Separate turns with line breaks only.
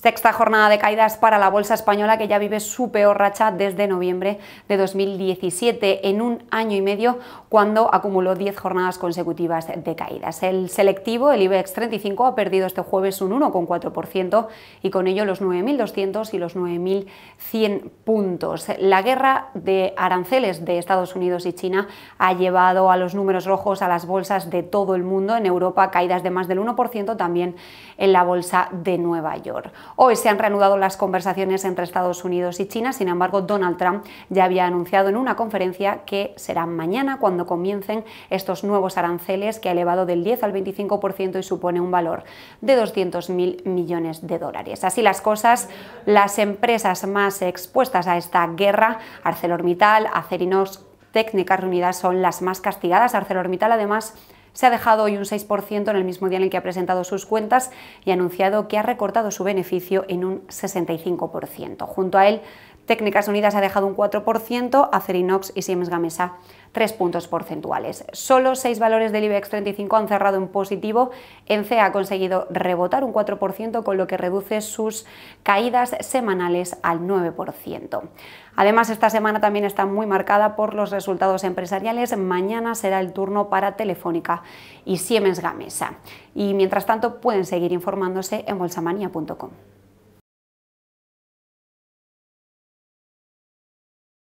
Sexta jornada de caídas para la bolsa española que ya vive su peor racha desde noviembre de 2017, en un año y medio cuando acumuló 10 jornadas consecutivas de caídas. El selectivo, el IBEX 35, ha perdido este jueves un 1,4% y con ello los 9.200 y los 9.100 puntos. La guerra de aranceles de Estados Unidos y China ha llevado a los números rojos a las bolsas de todo el mundo. En Europa caídas de más del 1% también en la bolsa de Nueva York. Hoy se han reanudado las conversaciones entre Estados Unidos y China, sin embargo Donald Trump ya había anunciado en una conferencia que será mañana cuando comiencen estos nuevos aranceles que ha elevado del 10 al 25% y supone un valor de 200.000 millones de dólares. Así las cosas, las empresas más expuestas a esta guerra, ArcelorMittal, Acerinox, Técnicas Reunidas son las más castigadas. ArcelorMittal además se ha dejado hoy un 6% en el mismo día en el que ha presentado sus cuentas y ha anunciado que ha recortado su beneficio en un 65%. Junto a él Técnicas Unidas ha dejado un 4%, Acerinox y Siemens Gamesa 3 puntos porcentuales. Solo 6 valores del IBEX 35 han cerrado en positivo. ENCE ha conseguido rebotar un 4%, con lo que reduce sus caídas semanales al 9%. Además, esta semana también está muy marcada por los resultados empresariales. Mañana será el turno para Telefónica y Siemens Gamesa. Y mientras tanto, pueden seguir informándose en bolsamania.com.